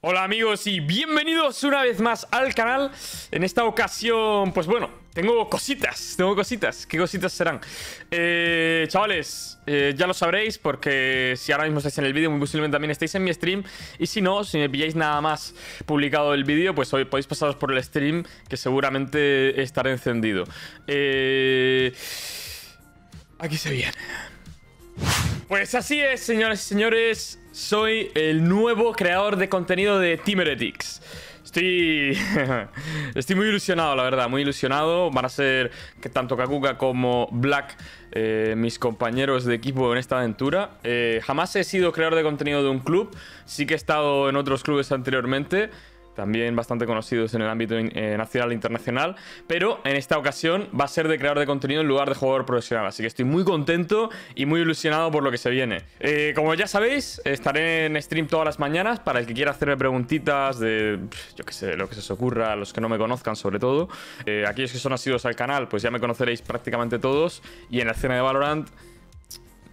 Hola amigos y bienvenidos una vez más al canal En esta ocasión, pues bueno, tengo cositas, tengo cositas ¿Qué cositas serán? Eh, chavales, eh, ya lo sabréis porque si ahora mismo estáis en el vídeo Muy posiblemente también estáis en mi stream Y si no, si me pilláis nada más publicado el vídeo Pues hoy podéis pasaros por el stream que seguramente estará encendido eh, Aquí se viene pues así es, señoras y señores. Soy el nuevo creador de contenido de Timeretics. Estoy... Estoy muy ilusionado, la verdad, muy ilusionado. Van a ser que tanto Kakuka como Black, eh, mis compañeros de equipo en esta aventura. Eh, jamás he sido creador de contenido de un club. Sí que he estado en otros clubes anteriormente también bastante conocidos en el ámbito eh, nacional e internacional, pero en esta ocasión va a ser de creador de contenido en lugar de jugador profesional, así que estoy muy contento y muy ilusionado por lo que se viene. Eh, como ya sabéis, estaré en stream todas las mañanas para el que quiera hacerme preguntitas de, yo qué sé, lo que se os ocurra, los que no me conozcan sobre todo. Eh, aquellos que son asiduos al canal, pues ya me conoceréis prácticamente todos y en la escena de Valorant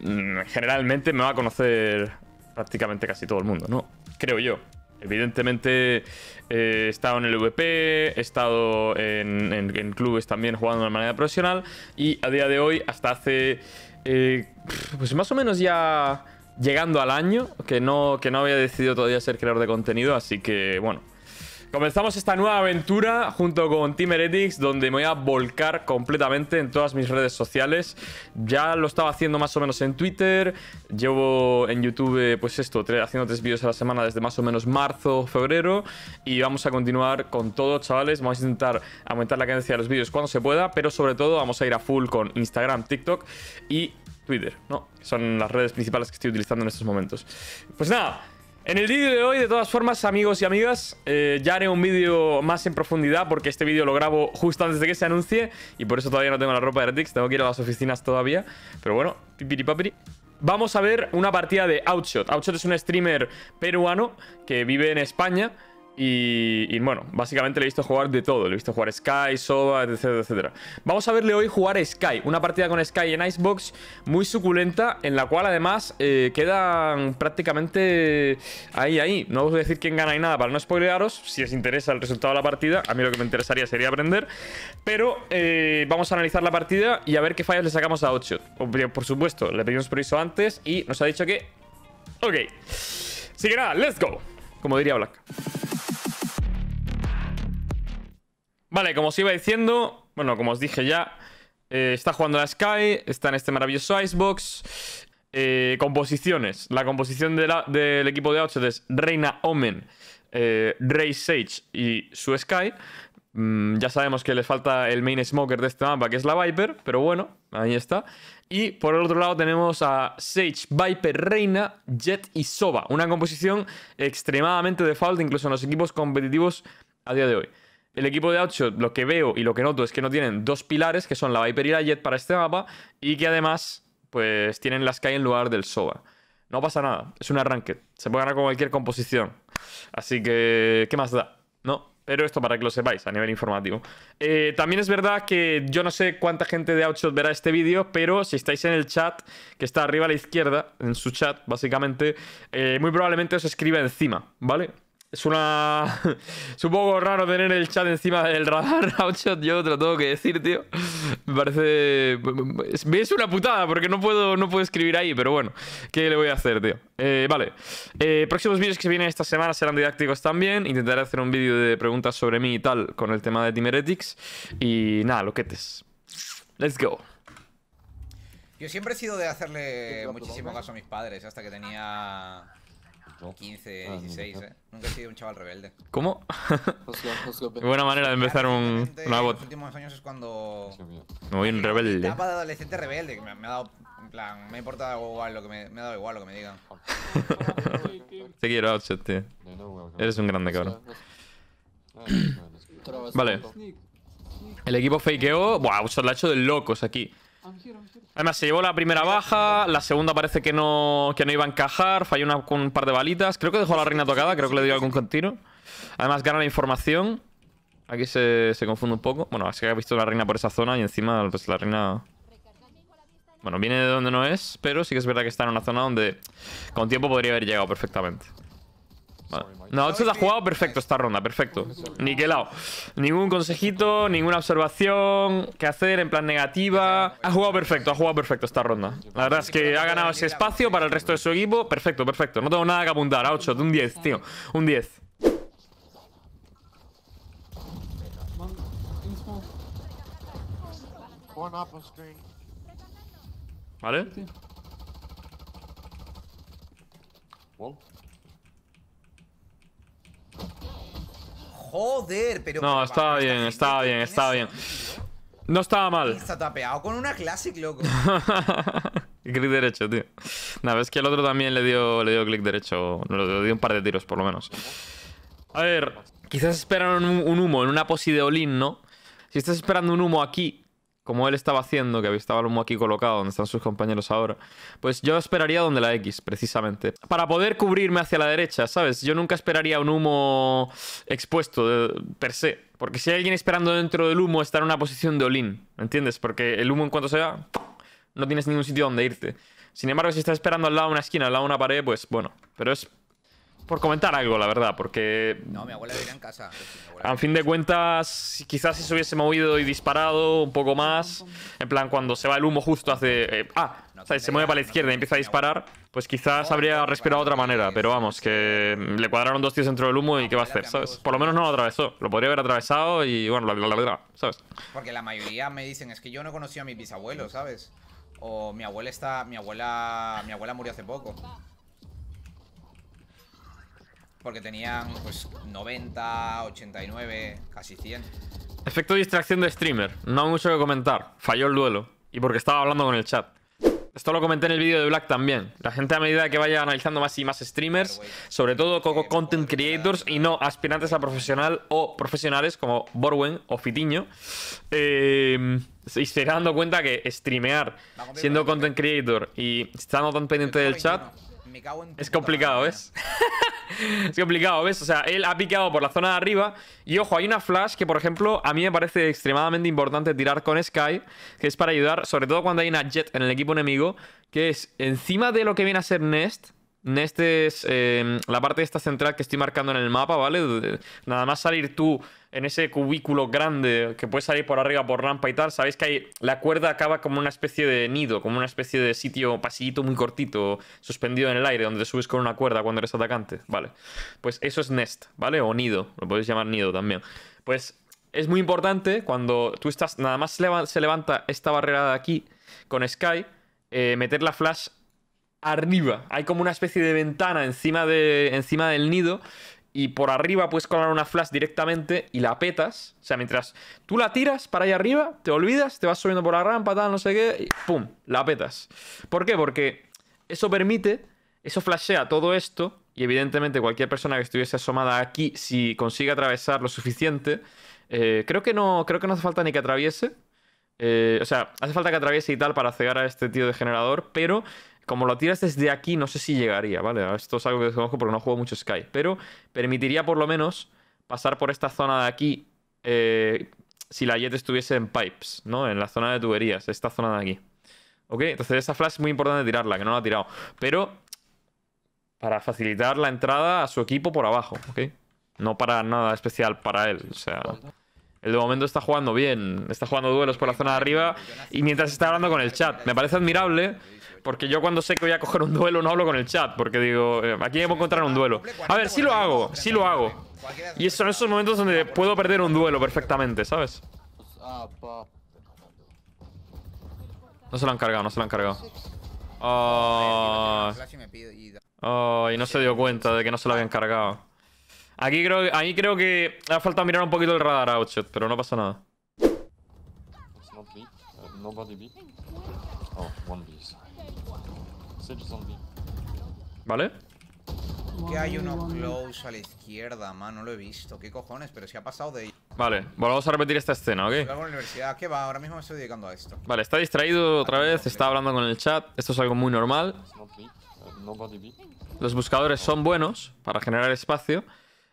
mm, generalmente me va a conocer prácticamente casi todo el mundo, ¿no? Creo yo. Evidentemente eh, he estado en el VP, he estado en, clubes también jugando de manera profesional y a día de hoy, hasta hace eh, pues más o menos ya llegando al año, que no, que no había decidido todavía ser creador de contenido, así que bueno, Comenzamos esta nueva aventura junto con Team Heretics, donde me voy a volcar completamente en todas mis redes sociales. Ya lo estaba haciendo más o menos en Twitter, llevo en YouTube, eh, pues esto, haciendo tres vídeos a la semana desde más o menos marzo, febrero, y vamos a continuar con todo, chavales. Vamos a intentar aumentar la cadencia de los vídeos cuando se pueda, pero sobre todo vamos a ir a full con Instagram, TikTok y Twitter, ¿no? son las redes principales que estoy utilizando en estos momentos. Pues nada. En el vídeo de hoy, de todas formas, amigos y amigas, eh, ya haré un vídeo más en profundidad porque este vídeo lo grabo justo antes de que se anuncie y por eso todavía no tengo la ropa de Redix, tengo que ir a las oficinas todavía. Pero bueno, pipiripapiri. Vamos a ver una partida de Outshot. Outshot es un streamer peruano que vive en España y, bueno, básicamente le he visto jugar de todo. Le he visto jugar Sky, Soba, etcétera, etcétera. Vamos a verle hoy jugar Sky. Una partida con Sky en Icebox muy suculenta, en la cual además eh, quedan prácticamente ahí, ahí. No os voy a decir quién gana y nada para no spoilearos. Si os interesa el resultado de la partida, a mí lo que me interesaría sería aprender. Pero eh, vamos a analizar la partida y a ver qué fallas le sacamos a 8. Por supuesto, le pedimos permiso antes y nos ha dicho que... Ok. Así que nada, let's go. Como diría Black. Vale, como os iba diciendo, bueno, como os dije ya, eh, está jugando la Sky, está en este maravilloso Icebox. Eh, composiciones. La composición del equipo de Outset es Reina Omen, eh, Rey Sage y su Sky. Mm, ya sabemos que les falta el main smoker de este mapa, que es la Viper, pero bueno, ahí está. Y por el otro lado tenemos a Sage, Viper, Reina, Jet y Soba. Una composición extremadamente de falta incluso en los equipos competitivos a día de hoy el equipo de Outshot, lo que veo y lo que noto es que no tienen dos pilares, que son la Viper y la Jet para este mapa, y que además, pues tienen que hay en lugar del Soba. No pasa nada, es un arranque. Se puede ganar con cualquier composición. Así que, ¿qué más da? ¿No? Pero esto para que lo sepáis a nivel informativo. Eh, también es verdad que yo no sé cuánta gente de Outshot verá este vídeo, pero si estáis en el chat, que está arriba a la izquierda, en su chat, básicamente, eh, muy probablemente os escriba encima, ¿vale? Es una... es un poco raro tener el chat encima del radar, Outshot, yo te lo tengo que decir, tío. Me parece... Es una putada porque no puedo, no puedo escribir ahí, pero bueno. ¿Qué le voy a hacer, tío? Eh, vale. Eh, próximos vídeos que se vienen esta semana serán didácticos también. Intentaré hacer un vídeo de preguntas sobre mí y tal con el tema de Timeretics. Y nada, loquetes. Let's go. Yo siempre he sido de hacerle muchísimo caso a mis padres hasta que tenía... 15, 16, ah, ¿eh? Nunca he sido un chaval rebelde. ¿Cómo? Buena manera de empezar un, una bot. En los últimos años es cuando... Me voy un rebelde. ha adolescente rebelde, me, ha dado... En plan, me ha importado igual lo que me, ha dado igual lo que me digan. Te quiero, Outset, tío. Eres un grande cabrón. vale. El equipo fakeo... Buah, se lo ha hecho de locos aquí. Además, se llevó la primera baja, la segunda parece que no, no iba a encajar, falló una, con un par de balitas. Creo que dejó a la reina tocada, creo que le dio algún tiro. Además, gana la información. Aquí se, confunde un poco. Bueno, así que ha visto la reina por esa zona y encima pues la reina... Bueno, viene de donde no es, pero sí que es verdad que está en una zona donde con tiempo podría haber llegado perfectamente. No, ha jugado perfecto esta ronda, perfecto. Ni lado. Ningún consejito, ninguna observación que hacer en plan negativa. Ha jugado perfecto, ha jugado perfecto esta ronda. La verdad es que ha ganado ese espacio para el resto de su equipo. Perfecto, perfecto. No tengo nada que apuntar. A 8, un 10, tío. Un 10. ¿Vale? Joder, pero... No, estaba bien, estaba bien, estaba bien. No estaba mal. Está tapeado con una Classic, loco. clic derecho, tío. Nada, ves que el otro también le dio, le dio clic derecho. Le dio un par de tiros, por lo menos. A ver, quizás esperan un, humo en una posi de Olin, ¿no? Si estás esperando un humo aquí, como él estaba haciendo, que estaba el humo aquí colocado, donde están sus compañeros ahora, pues yo esperaría donde la X, precisamente. Para poder cubrirme hacia la derecha, ¿sabes? Yo nunca esperaría un humo expuesto per se. Porque si hay alguien esperando dentro del humo, está en una posición de olín, ¿entiendes? Porque el humo en cuanto se va, no tienes ningún sitio donde irte. Sin embargo, si estás esperando al lado de una esquina, al lado de una pared, pues bueno. Pero es por comentar algo, la verdad, porque... No, mi abuela vivía en casa. A fin de cuentas, quizás si se hubiese movido y disparado un poco más, en plan, cuando se va el humo justo hace... Eh, ah, ¿sabes? se mueve para la izquierda y empieza a disparar, pues quizás habría respirado de otra manera, pero vamos, que le cuadraron dos tíos dentro del humo y qué va a hacer, ¿sabes? Por lo menos no lo atravesó, lo podría haber atravesado y bueno, la verdad, ¿sabes? Porque la mayoría me dicen, es que yo no conocí a mis bisabuelos, ¿sabes? O mi abuela está, mi abuela, mi abuela murió hace poco. Porque tenían pues 90, 89, casi 100. Efecto de distracción de streamer. No hay mucho que comentar. Falló el duelo. Y porque estaba hablando con el chat. Esto lo comenté en el vídeo de Black también. La gente a medida que vaya analizando más y más streamers, sobre todo como content creators y no aspirantes a profesional o profesionales como Borwen o Fitiño, eh, se irá dando cuenta que streamear siendo content creator y estando tan pendiente del chat es complicado, ¿ves? es complicado, ¿ves? O sea, él ha picado por la zona de arriba. Y ojo, hay una flash que, por ejemplo, a mí me parece extremadamente importante tirar con Sky, que es para ayudar, sobre todo cuando hay una jet en el equipo enemigo, que es encima de lo que viene a ser Nest. Este es em, la parte de esta central que estoy marcando en el mapa, ¿vale? Nada más salir tú en ese cubículo grande que puedes salir por arriba por rampa y tal, sabéis que hay, la cuerda acaba como una especie de nido, como una especie de sitio, pasillito muy cortito, suspendido en el aire, donde subes con una cuerda cuando eres atacante, ¿vale? Pues eso es nest, ¿vale? O nido, lo podéis llamar nido también. Pues es muy importante cuando tú estás, nada más se levanta esta barrera de aquí con Sky, eh, meter la flash arriba. Hay como una especie de ventana encima, de, encima del nido y por arriba puedes colar una flash directamente y la petas. O sea, mientras tú la tiras para allá arriba, te olvidas, te vas subiendo por la rampa, tal, no sé qué, y ¡pum! La petas. ¿Por qué? Porque eso permite, eso flashea todo esto y evidentemente cualquier persona que estuviese asomada aquí, si consigue atravesar lo suficiente, eh, creo, que no, creo que no hace falta ni que atraviese. Eh, o sea, hace falta que atraviese y tal para cegar a este tío de generador, pero como lo tiras desde aquí, no sé si llegaría, ¿vale? Esto es algo que desconozco porque no juego mucho Sky, pero permitiría por lo menos pasar por esta zona de aquí eh, si la jet estuviese en pipes, ¿no? En la zona de tuberías, esta zona de aquí. ¿Ok? Entonces esa flash es muy importante tirarla, que no la ha tirado. Pero para facilitar la entrada a su equipo por abajo, ¿ok? No para nada especial para él, o sea... Él de momento está jugando bien, está jugando duelos por la zona de arriba y mientras está hablando con el chat. Me parece admirable porque yo cuando sé que voy a coger un duelo no hablo con el chat. Porque digo, eh, aquí me puedo encontrar un duelo. A ver, sí lo hago, sí lo hago. Y son esos momentos donde puedo perder un duelo perfectamente, ¿sabes? No se lo han cargado, no se lo han cargado. Oh, ah. y no se dio cuenta de que no se lo habían cargado. Aquí creo, ahí creo que ha falta mirar un poquito el radar outshot, pero no pasa nada. Uh, oh, one ¿Vale? Que hay uno close a la izquierda, man. lo he visto. ¿Qué cojones? Pero si ha pasado de... Vale, volvamos a repetir esta escena, ¿ok? Vale, está distraído otra vez. Está hablando con el chat. Esto es algo muy normal. Uh, Los buscadores son buenos para generar espacio.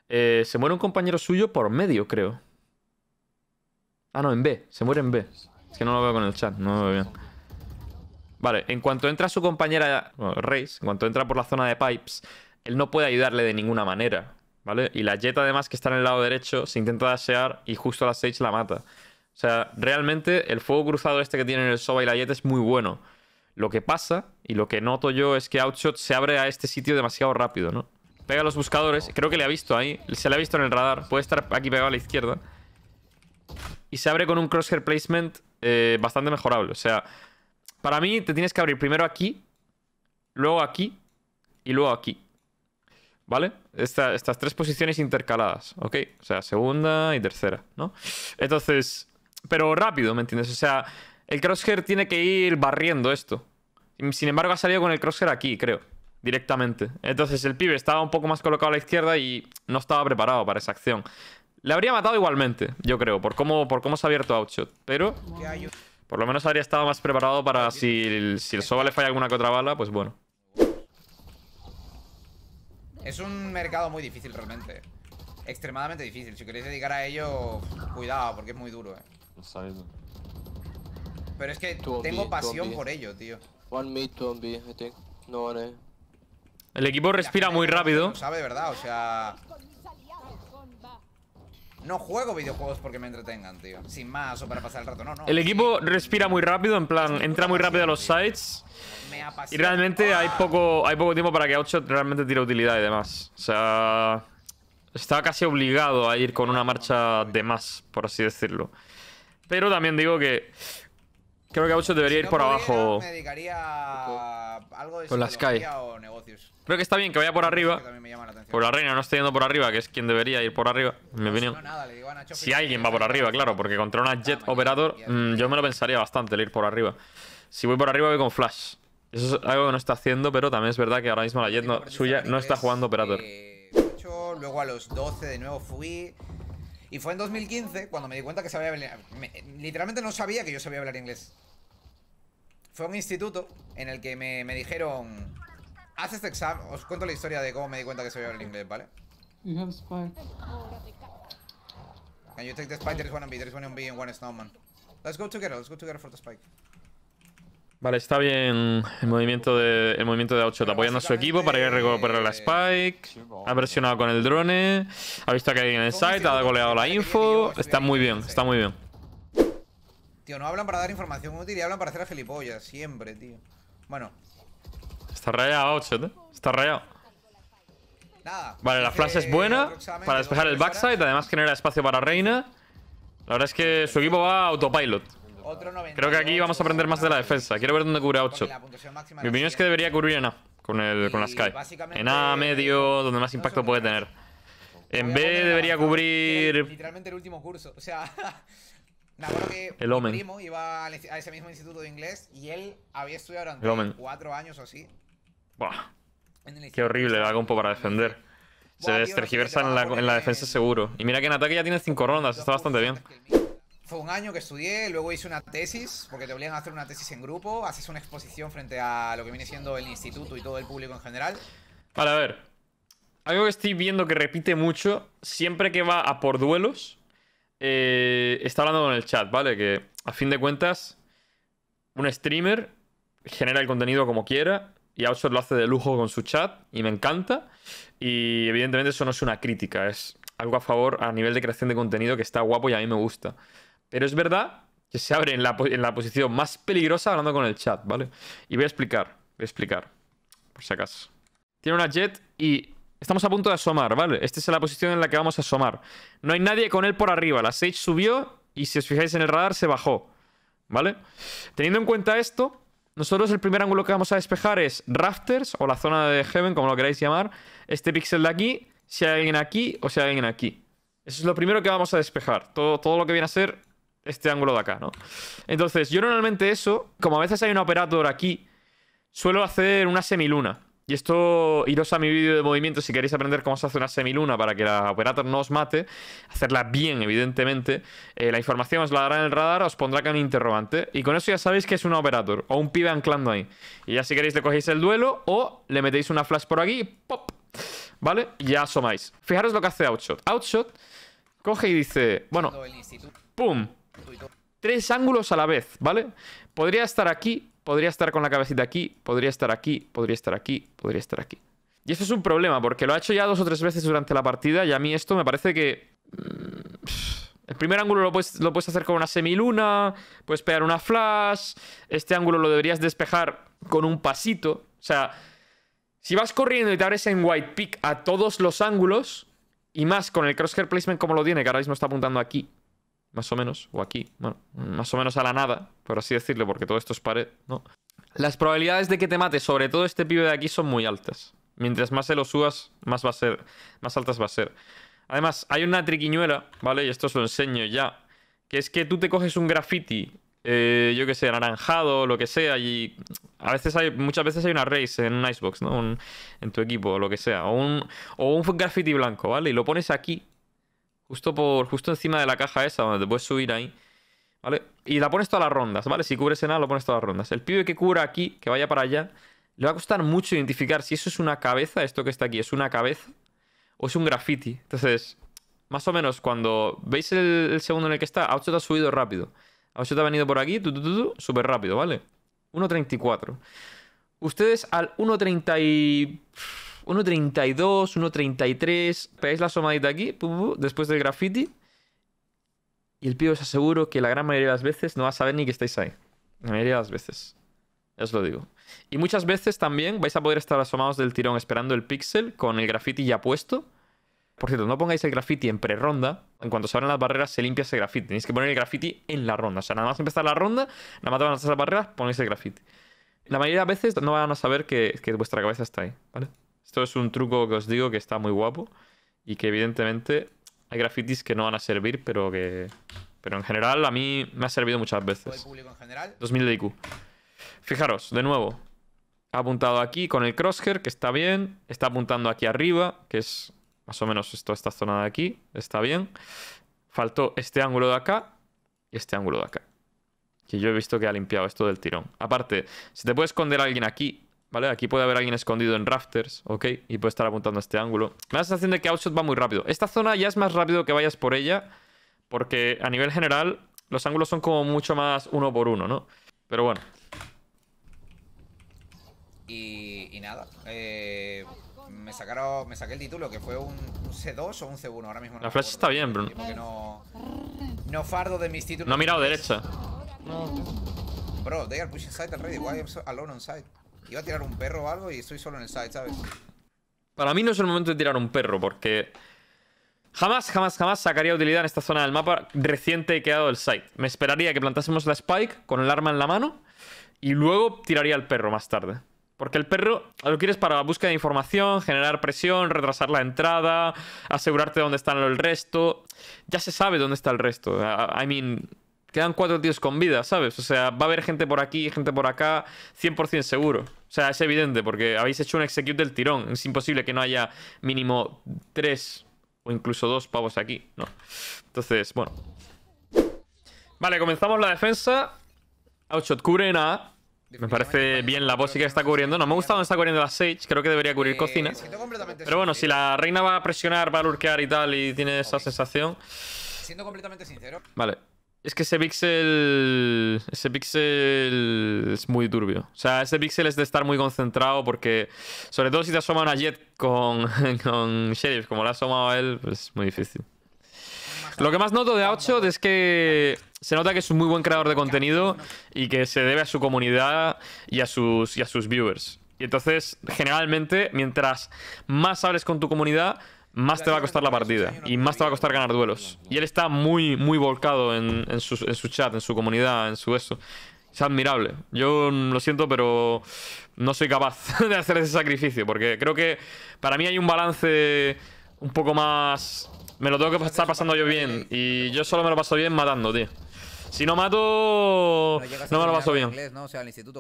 Eh, se muere un compañero suyo por medio, creo. Ah, no, en B. Se muere en B. Es que no lo veo con el chat, no lo veo bien. Vale, en cuanto entra su compañera bueno, en cuanto entra por la zona de pipes, él no puede ayudarle de ninguna manera, ¿vale? Y la Jet, además, que está en el lado derecho, se intenta dashear y justo a la Sage la mata. O sea, realmente el fuego cruzado este que tienen el Soba y la Jet es muy bueno. Lo que pasa, y lo que noto yo, es que Outshot se abre a este sitio demasiado rápido, ¿no? Pega a los buscadores, creo que le ha visto ahí, se le ha visto en el radar, puede estar aquí pegado a la izquierda. Y se abre con un crosshair placement eh, bastante mejorable. O sea, para mí te tienes que abrir primero aquí, luego aquí y luego aquí. ¿Vale? estas tres posiciones intercaladas, ¿ok? O sea, segunda y tercera, ¿no? Entonces, pero rápido, ¿me entiendes? O sea, el crosshair tiene que ir barriendo esto. Sin embargo, ha salido con el crosshair aquí, creo, directamente. Entonces, el pibe estaba un poco más colocado a la izquierda y no estaba preparado para esa acción. Le habría matado igualmente, yo creo, por cómo, por cómo se ha abierto Outshot. Pero por lo menos habría estado más preparado para si el, si el Soba le falla alguna que otra bala, pues bueno. Es un mercado muy difícil realmente. Extremadamente difícil. Si queréis dedicar a ello, cuidado, porque es muy duro, eh. Pero es que tengo pasión por ello, tío. No, El equipo respira muy rápido. sabe verdad, o sea... No juego videojuegos porque me entretengan, tío. Sin más, o para pasar el rato, no, no. El equipo respira muy rápido, en plan, entra muy rápido a los sites. y realmente hay ah. poco, hay poco tiempo para que Outshot realmente tire utilidad y demás. O sea, está casi obligado a ir con una marcha de más, por así decirlo. Pero también digo que creo que Outshot debería ir por abajo. Me dedicaría a algo de con Sky. o negocios. Creo que está bien que vaya por arriba. Por la reina no estoy yendo por arriba, que es quien debería ir por arriba, mi opinión. Si alguien va por arriba, claro, porque contra una ah, Jet Operator mm, yo me lo pensaría bastante el ir por arriba. Si voy por arriba voy con Flash. Eso es algo que no está haciendo, pero también es verdad que ahora mismo la Jet suya no está jugando operador eh, luego a los 12 de nuevo fui... Y fue en 2015 cuando me di cuenta que sabía hablar... Literalmente no sabía que yo sabía hablar inglés. Fue un instituto en el que me, me dijeron Haces este examen. Os cuento la historia de cómo me di cuenta que sabía en inglés, ¿vale? You have Can you take the spike? one on B, one on B and one snowman. Let's go together, let's go together for the spike. Vale, está bien el movimiento de, el movimiento de apoyando a su equipo para ir a recuperar la Spike. Ha presionado con el drone. Ha visto que hay en el site, ha goleado la info. Está muy bien, está muy bien. Tío, no hablan para dar información útil y hablan para hacer a gilipollas, siempre, tío. Bueno, Está rayado, ¿eh? Está rayado. vale, la flash es buena para despejar el backside. Además, genera espacio para Reina. La verdad es que su equipo va a autopilot. Creo que aquí vamos a aprender más de la defensa. Quiero ver dónde cubre 8 Mi opinión es que debería cubrir en A con, con la Sky. En A, medio, donde más impacto puede tener. En B debería cubrir. Literalmente el último curso. O sea. el Omen. mi primo iba a ese mismo instituto de inglés y él había estudiado durante cuatro años o así Buah. Qué horrible un poco para defender. Se destergiversa en la, defensa seguro. Y mira que en ataque ya tiene cinco rondas, está bastante bien. Fue un año que estudié, luego hice una tesis, porque te obligan a hacer una tesis en grupo, haces una exposición frente a lo que viene siendo el instituto y todo el público en general. Vale, a ver. Algo que estoy viendo que repite mucho, siempre que va a por duelos, eh, está hablando con el chat, ¿vale? Que a fin de cuentas, un streamer genera el contenido como quiera, y Outshot lo hace de lujo con su chat y me encanta. Y evidentemente eso no es una crítica, es algo a favor a nivel de creación de contenido que está guapo y a mí me gusta. Pero es verdad que se abre en la, en la posición más peligrosa hablando con el chat, ¿vale? Y voy a explicar, voy a explicar, por si acaso. Tiene una jet y estamos a punto de asomar, ¿vale? Esta es la posición en la que vamos a asomar. No hay nadie con él por arriba, la Sage subió y si os fijáis en el radar se bajó, ¿vale? Teniendo en cuenta esto, nosotros el primer ángulo que vamos a despejar es Rafters o la zona de Heaven, como lo queráis llamar. Este píxel de aquí, si hay alguien aquí o si hay alguien aquí. Eso es lo primero que vamos a despejar. Todo, todo lo que viene a ser este ángulo de acá, ¿no? Entonces, yo normalmente eso, como a veces hay un operador aquí, suelo hacer una semiluna. Y esto, iros a mi vídeo de movimiento si queréis aprender cómo se hace una semiluna para que la operator no os mate, hacerla bien, evidentemente. Eh, la información os la dará en el radar, os pondrá acá un interrogante. Y con eso ya sabéis que es una operator o un pibe anclando ahí. Y ya si queréis le cogéis el duelo o le metéis una flash por aquí, ¡pop! ¿Vale? ya asomáis. Fijaros lo que hace Outshot. Outshot coge y dice, bueno, ¡pum! Tres ángulos a la vez, ¿vale? Podría estar aquí, podría estar con la cabecita aquí, podría estar aquí, podría estar aquí, podría estar aquí. Y eso es un problema, porque lo ha hecho ya dos o tres veces durante la partida y a mí esto me parece que... Mm, el primer ángulo lo puedes, hacer con una semiluna, puedes pegar una flash, este ángulo lo deberías despejar con un pasito. O sea, si vas corriendo y te abres en white pick a todos los ángulos, y más con el crosshair placement como lo tiene, que ahora mismo está apuntando aquí, más o menos, o aquí, bueno, más o menos a la nada, por así decirlo, porque todo esto es pared, ¿no? Las probabilidades de que te mate, sobre todo este pibe de aquí, son muy altas. Mientras más se lo subas, más va a ser, más altas va a ser. Además, hay una triquiñuela, ¿vale? Y esto os lo enseño ya. Que es que tú te coges un graffiti, eh, yo que sé, anaranjado, lo que sea, y a veces hay, muchas veces hay una race en un icebox, ¿no? en tu equipo, o lo que sea. un, o un graffiti blanco, ¿vale? Y lo pones aquí Justo por. Justo encima de la caja esa, donde te puedes subir ahí. ¿Vale? Y la pones todas las rondas, ¿vale? Si cubres en A, lo pones todas las rondas. El pibe que cubra aquí, que vaya para allá, le va a costar mucho identificar si eso es una cabeza, esto que está aquí, es una cabeza o es un graffiti. Entonces, más o menos, cuando veis el, segundo en el que está, a 8 te ha subido rápido. A 8 te ha venido por aquí, súper rápido, ¿vale? 1.34. Ustedes al 1.34. 1.32, 1.33. Pegáis la somadita aquí, después del graffiti. Y el pibe os aseguro que la gran mayoría de las veces no va a saber ni que estáis ahí. La mayoría de las veces. Ya os lo digo. Y muchas veces también vais a poder estar asomados del tirón esperando el pixel con el graffiti ya puesto. Por cierto, no pongáis el graffiti en pre-ronda. En cuanto se abran las barreras, se limpia ese graffiti. Tenéis que poner el graffiti en la ronda. O sea, nada más empezar la ronda, nada más van a las barreras, ponéis el graffiti. La mayoría de las veces no van a saber que vuestra cabeza está ahí, ¿vale? Esto es un truco que os digo que está muy guapo y que evidentemente hay grafitis que no van a servir, pero que... Pero en general a mí me ha servido muchas veces. 2000 de IQ. Fijaros, de nuevo. Ha apuntado aquí con el crosshair, que está bien. Está apuntando aquí arriba, que es más o menos esto, esta zona de aquí. Está bien. Faltó este ángulo de acá y este ángulo de acá. Que yo he visto que ha limpiado esto del tirón. Aparte, si te puede esconder alguien aquí ¿Vale? Aquí puede haber alguien escondido en rafters, ¿ok? Y puede estar apuntando a este ángulo. Me da la sensación de que Outshot va muy rápido. Esta zona ya es más rápido que vayas por ella, porque a nivel general los ángulos son como mucho más uno por uno, ¿no? Pero bueno. Y, nada, eh, me, sacaron, me saqué el título, que fue un, C2 o un C1 ahora mismo. la flash está bien, bro. No, fardo de mis títulos. No ha mirado derecha. Bro, they are pushing side already. Why am I alone on side? Iba a tirar un perro o algo y estoy solo en el side, ¿sabes? Para mí no es el momento de tirar un perro, porque... Jamás, jamás, jamás sacaría utilidad en esta zona del mapa reciente he quedado el site. Me esperaría que plantásemos la spike con el arma en la mano y luego tiraría el perro más tarde. Porque el perro lo quieres para la búsqueda de información, generar presión, retrasar la entrada, asegurarte dónde está el resto. Ya se sabe dónde está el resto. I mean, Quedan cuatro tíos con vida, ¿sabes? O sea, va a haber gente por aquí, gente por acá, 100% seguro. O sea, es evidente, porque habéis hecho un execute del tirón. Es imposible que no haya mínimo tres o incluso dos pavos aquí, ¿no? Entonces, bueno. Vale, comenzamos la defensa. Outshot cubre A. Me parece bien la posi que está cubriendo. No me gustado dónde está cubriendo la Sage. Creo que debería cubrir eh, cocina. Pero bueno, si la reina va a presionar, va a lurquear y tal, y tiene esa sensación. Siendo completamente sincero. Vale. Es que ese pixel. Ese pixel es muy turbio. O sea, ese pixel es de estar muy concentrado porque. Sobre todo si te asoma una jet con, con Sheriff, como la ha asomado él, pues es muy difícil. Lo que más noto de A8 es que se nota que es un muy buen creador de contenido y que se debe a su comunidad y a sus, y a sus viewers. Y entonces, generalmente, mientras más hables con tu comunidad, más te va a costar la partida y más te va a costar ganar duelos. Y él está muy, muy volcado en, su, chat, en su comunidad, en su eso. Es admirable. Yo lo siento, pero no soy capaz de hacer ese sacrificio porque creo que para mí hay un balance un poco más... Me lo tengo que estar pasando yo bien y yo solo me lo paso bien matando, tío. Si no mato, no, me lo paso bien.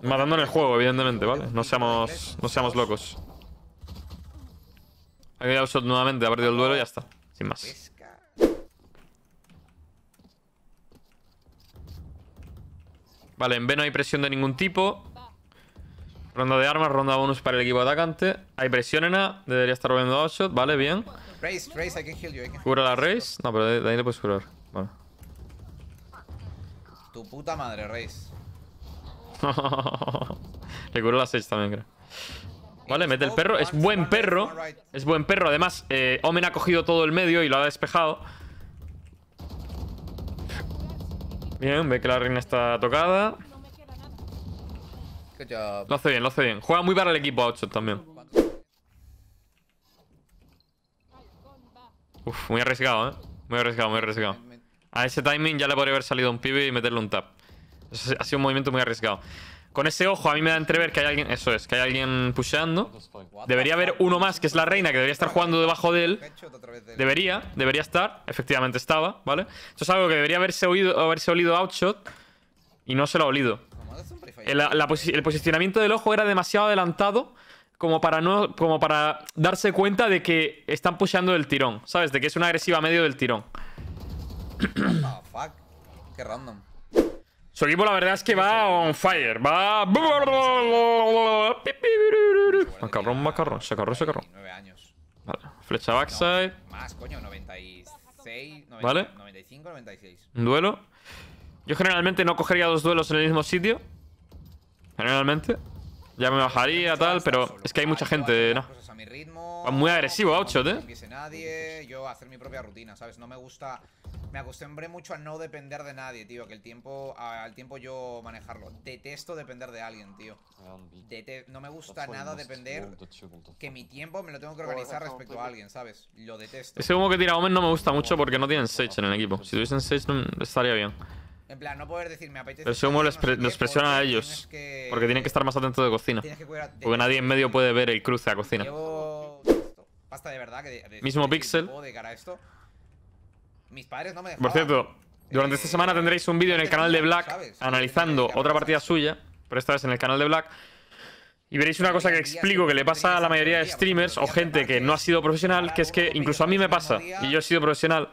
matando en el juego, evidentemente, ¿vale? No seamos, no seamos locos. Ha quedado shot nuevamente, ha perdido el duelo y ya está. Sin más. Vale, en B no hay presión de ningún tipo. Ronda de armas, ronda bonus para el equipo atacante. Hay presión en A, debería estar volviendo a shot, vale, bien. Cura la Race. No, pero de ahí le puedes curar. Vale. Tu puta madre, Race. le curo la 6 también, creo. Vale, mete el perro. Es buen perro. Es buen perro. Además, eh, Omen ha cogido todo el medio y lo ha despejado. Bien, ve que la reina está tocada. Lo hace bien, lo hace bien. Juega muy para el equipo a también. Uf, muy arriesgado, ¿eh? Muy arriesgado, muy arriesgado. A ese timing ya le podría haber salido un pibe y meterle un tap. ha sido un movimiento muy arriesgado. Con ese ojo a mí me da entrever que hay alguien... Eso es, que hay alguien pusheando. Debería haber uno más, que es la reina, que debería estar jugando debajo de él. Debería, debería estar. Efectivamente estaba, ¿vale? Esto es algo que debería haberse, oído, haberse olido Outshot y no se lo ha olido. El, posicionamiento del ojo era demasiado adelantado como para no como para darse cuenta de que están pusheando del tirón, ¿sabes? De que es una agresiva medio del tirón. Oh, fuck. Qué random. Su equipo la verdad es que va on fire. Va... Macarrón, macarrón, se se se Vale, flecha backside. más, coño, ¿Vale? Un duelo. Yo generalmente no cogería dos duelos en el mismo sitio. Generalmente. Ya me bajaría, tal, pero es que hay mucha gente, ¿no? Ah, muy agresivo Aucho, ¿eh? No nadie, yo hacer mi propia rutina, ¿sabes? No me gusta... Me acostumbré mucho a no depender de nadie, tío. Que el tiempo... Al tiempo yo manejarlo. Detesto depender de alguien, tío. no me gusta nada depender... Que mi tiempo me lo tengo que organizar respecto pues, a alguien, ¿sabes? Lo detesto. Ese humo que tira Omen no me gusta mucho porque no tienen Sage en el equipo. Si tuviesen Sage estaría bien. En plan, no poder decir, apetece. Pero ese humo les, presiona a ellos. Porque tienen que estar más atentos de cocina. Porque nadie en medio puede ver el cruce a cocina pasta de verdad que mismo pixel. Mis padres no me Por cierto, durante esta eh, semana tendréis un vídeo en el canal de Black analizando otra partida suya, pero esta vez en el canal de Black. Y veréis una cosa que explico que le pasa a la mayoría de streamers o gente que no ha sido profesional, que es que incluso a mí me pasa, y yo he sido profesional.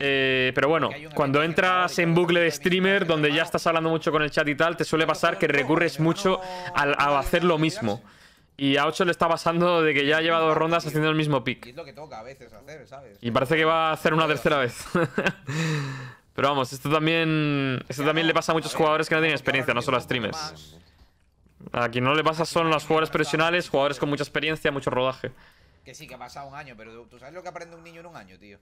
Eh, pero bueno, cuando entras en bucle de streamer, donde ya estás hablando mucho con el chat y tal, te suele pasar que recurres mucho a hacer lo mismo. Y a 8 le está pasando de que ya ha llevado rondas haciendo el mismo pick. Y es lo que toca a veces hacer, ¿sabes? Y parece que va a hacer una tercera vez. Pero vamos, esto también esto también le pasa a muchos jugadores que no tienen experiencia, no solo a streamers. A quien no le pasa son los jugadores profesionales, jugadores con mucha experiencia, mucho rodaje. Que sí, que ha pasado un año, pero tú sabes lo que aprende un niño en un año, tío.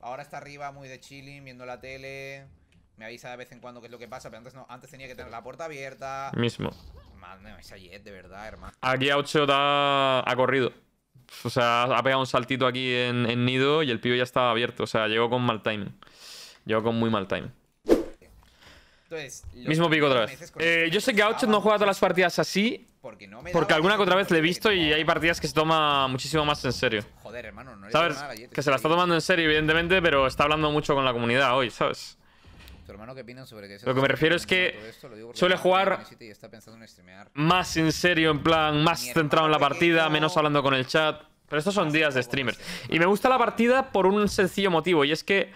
Ahora está arriba muy de chilling, viendo la tele, me avisa de vez en cuando qué es lo que pasa, pero antes no, antes tenía que tener la puerta abierta. Mismo esa Jet, de verdad, hermano. Aquí a ha corrido. O sea, ha pegado un saltito aquí en, nido y el pibe ya estaba abierto. O sea, llegó con mal timing. Llegó con muy mal timing. Mismo pico otra vez. Eh, yo sé que Auchet no juega todas las partidas así. Porque, alguna que otra vez le he visto y hay partidas que se toma muchísimo más en serio. Joder, hermano, no Nada, que se la está tomando en serio, evidentemente, pero está hablando mucho con la comunidad hoy, ¿sabes? Lo que me refiero es que suele jugar más en serio, en plan, más centrado en la partida, menos hablando con el chat. Pero estos son días de streamers. Y me gusta la partida por un sencillo motivo, y es que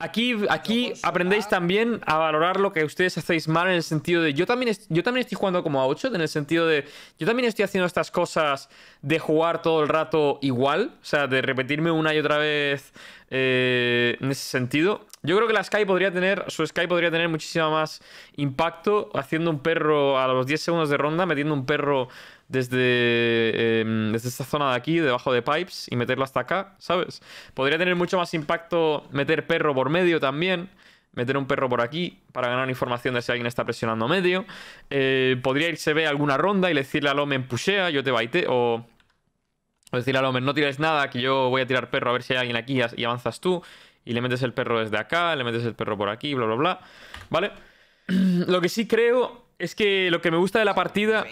Aquí, aquí aprendéis ah. también a valorar lo que ustedes hacéis mal en el sentido de yo también, estoy jugando como a 8, en el sentido de yo también estoy haciendo estas cosas de jugar todo el rato igual, o sea, de repetirme una y otra vez eh, en ese sentido. Yo creo que la Sky podría tener, su Sky podría tener muchísimo más impacto haciendo un perro a los 10 segundos de ronda, metiendo un perro desde, em, desde esta zona de aquí, debajo de pipes, y meterla hasta acá, ¿sabes? Podría tener mucho más impacto meter perro por medio también meter un perro por aquí para ganar información de si alguien está presionando medio. Eh, podría irse ve alguna ronda y decirle al hombre pushea, yo te baite. O, o decirle al hombre no tires nada, que yo voy a tirar perro a ver si hay alguien aquí y avanzas tú. Y le metes el perro desde acá, le metes el perro por aquí, bla, bla, bla. ¿Vale? Lo que sí creo es que lo que me gusta de la partida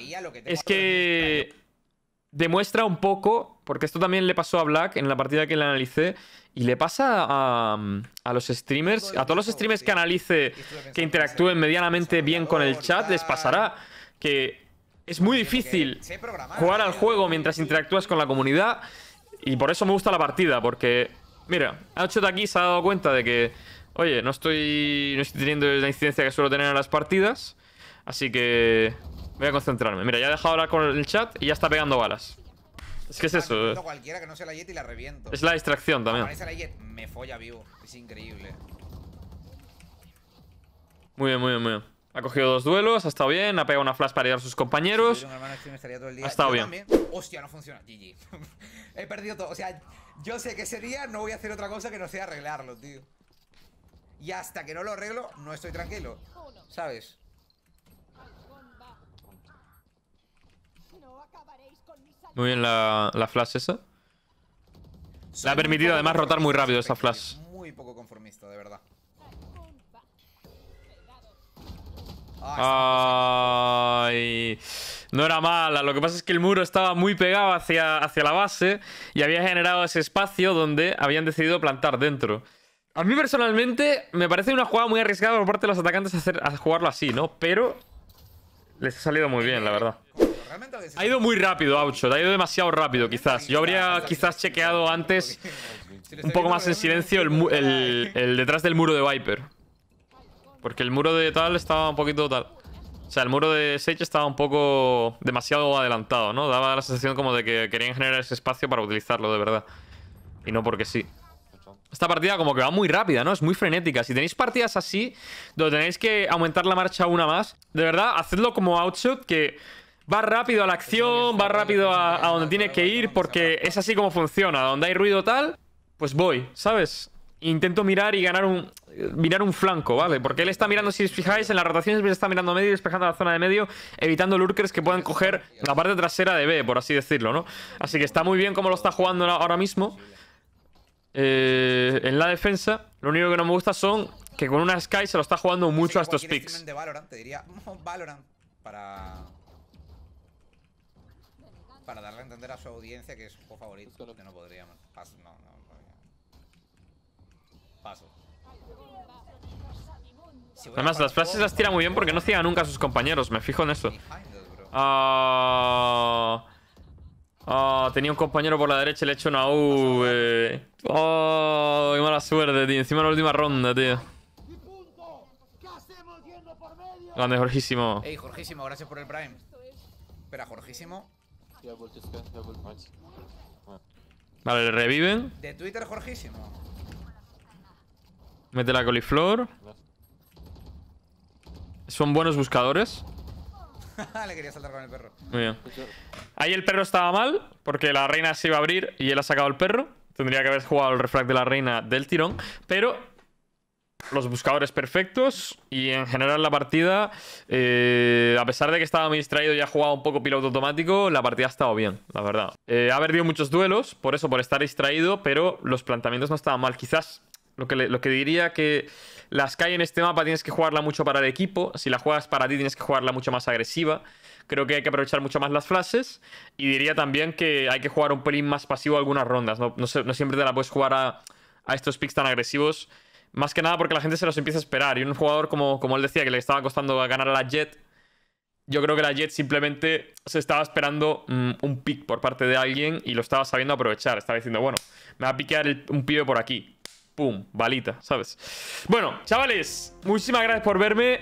es que demuestra un poco, porque esto también le pasó a Black en la partida que le analicé, y le pasa a, los streamers, a todos los streamers que analice, que interactúen medianamente bien con el chat, les pasará que es muy difícil jugar al eh, juego mientras interactúas con la comunidad, y por eso me gusta la partida, porque, mira, hecho de aquí se ha dado cuenta de que, oye, no estoy, no estoy teniendo la incidencia que suelo tener en las partidas, Así que voy a concentrarme. Mira, ya he dejado ahora con el chat y ya está pegando balas. Es que es eso. Eh. Es la distracción también. me folla vivo. Es increíble. Muy bien, muy bien, muy bien. Ha cogido dos duelos, ha estado bien, ha pegado una flash para ayudar a sus compañeros. Ha estado bien. Hostia, no funciona. GG. He perdido todo. O sea, yo sé que ese día no voy a hacer otra cosa que no sea arreglarlo, tío. Y hasta que no lo arreglo, no estoy tranquilo. ¿Sabes? Muy bien la, flash esa. Le ha permitido además rotar muy rápido esa flash. Muy poco conformista, de verdad. Ah, no era mala. Lo que pasa es que el muro estaba muy pegado hacia, hacia la base y había generado ese espacio donde habían decidido plantar dentro. A mí personalmente me parece una jugada muy arriesgada por parte de los atacantes hacer, a jugarlo así, ¿no? Pero les ha salido muy bien, la verdad ha ido muy rápido, Outshot. Ha ido demasiado rápido, quizás. Yo habría quizás chequeado antes, un poco más en silencio, el, el detrás del muro de Viper. Porque el muro de tal estaba un poquito tal. O sea, el muro de Sage estaba un poco demasiado adelantado, ¿no? Daba la sensación como de que querían generar ese espacio para utilizarlo de verdad. Y no porque sí. Esta partida como que va muy rápida, ¿no? Es muy frenética. Si tenéis partidas así, donde tenéis que aumentar la marcha una más, de verdad, hacedlo como outshot que... Va rápido a la acción, va rápido a, donde tiene que ir, porque es así como funciona. Donde hay ruido tal, pues voy, ¿sabes? Intento mirar y ganar un, mirar un flanco, ¿vale? Porque él está mirando, si os fijáis, en las rotaciones está mirando a medio y despejando la zona de medio, evitando lurkers que puedan coger la parte trasera de B, por así decirlo, ¿no? Así que está muy bien como lo está jugando ahora mismo. Eh, en la defensa, lo único que no me gusta son que con una Sky se lo está jugando mucho a estos picks. diría Valorant para para darle a entender a su audiencia que es su juego favorito. que no, podría... Paso, no, no, no. Paso. Además, las frases las tira muy bien porque no ciega nunca a sus compañeros. Me fijo en eso. Ah, ah. tenía un compañero por la derecha y le he hecho una V. Eh. Oh, qué mala suerte, tío. Encima en la última ronda, tío. Grande, Jorgísimo. Ey, Jorgísimo, gracias por el Prime. Espera, Jorgísimo. Vale, le reviven. De Twitter, Jorgísimo. Mete la coliflor. Son buenos buscadores. le quería saltar con el perro. Muy bien. Ahí el perro estaba mal, porque la reina se iba a abrir y él ha sacado el perro. Tendría que haber jugado el refract de la reina del tirón. Pero los buscadores perfectos y en general la partida, eh, a pesar de que estaba muy distraído y ha jugado un poco piloto automático, la partida ha estado bien, la verdad. Eh, ha perdido muchos duelos, por eso, por estar distraído, pero los planteamientos no estaban mal. Quizás lo que, diría lo que diría que las en este mapa tienes que jugarla mucho para el equipo, si la juegas para ti tienes que jugarla mucho más agresiva. Creo que hay que aprovechar mucho más las flashes y diría también que hay que jugar un pelín más pasivo algunas rondas, no, siempre te la puedes jugar a, a estos picks tan agresivos más que nada porque la gente se los empieza a esperar. Y un jugador, como, como él decía, que le estaba costando ganar a la Jet, yo creo que la Jet simplemente se estaba esperando mm, un pick por parte de alguien y lo estaba sabiendo aprovechar. Estaba diciendo, bueno, me va a piquear un pibe por aquí. ¡Pum! Balita, ¿sabes? Bueno, chavales, muchísimas gracias por verme.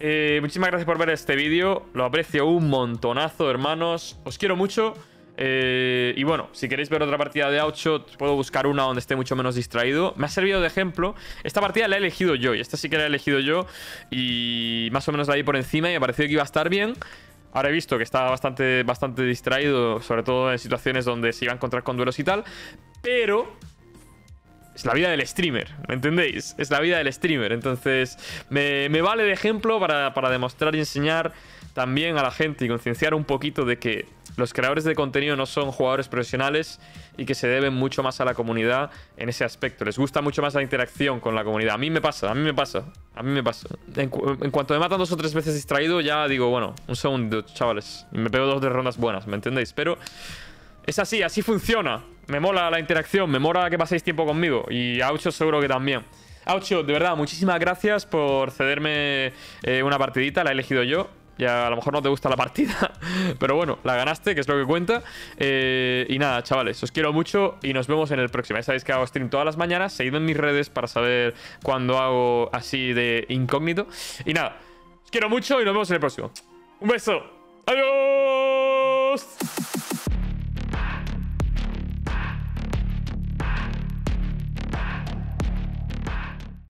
Eh, muchísimas gracias por ver este vídeo. Lo aprecio un montonazo, hermanos. Os quiero mucho. Eh, y bueno, si queréis ver otra partida de Outshot, puedo buscar una donde esté mucho menos distraído. Me ha servido de ejemplo. Esta partida la he elegido yo, y esta sí que la he elegido yo. Y más o menos la vi por encima y me pareció que iba a estar bien. Ahora he visto que estaba bastante, bastante distraído, sobre todo en situaciones donde se iba a encontrar con duelos y tal. Pero es la vida del streamer, ¿me entendéis? Es la vida del streamer. Entonces, me, vale de ejemplo para, demostrar y enseñar también a la gente y concienciar un poquito de que los creadores de contenido no son jugadores profesionales y que se deben mucho más a la comunidad en ese aspecto. Les gusta mucho más la interacción con la comunidad. A mí me pasa, a mí me pasa, a mí me pasa. En, cuanto me matan dos o tres veces distraído, ya digo, bueno, un segundo, chavales. me pego dos de rondas buenas, ¿me entendéis? Pero es así, así funciona. Me mola la interacción, me mola que paséis tiempo conmigo. Y a Aucho seguro que también. Aucho, de verdad, muchísimas gracias por cederme eh, una partidita, la he elegido yo. Ya a lo mejor no te gusta la partida, pero bueno, la ganaste, que es lo que cuenta. Eh, y nada, chavales, os quiero mucho y nos vemos en el próximo. Ya sabéis que hago stream todas las mañanas, seguidme en mis redes para saber cuándo hago así de incógnito. Y nada, os quiero mucho y nos vemos en el próximo. Un beso. Adiós.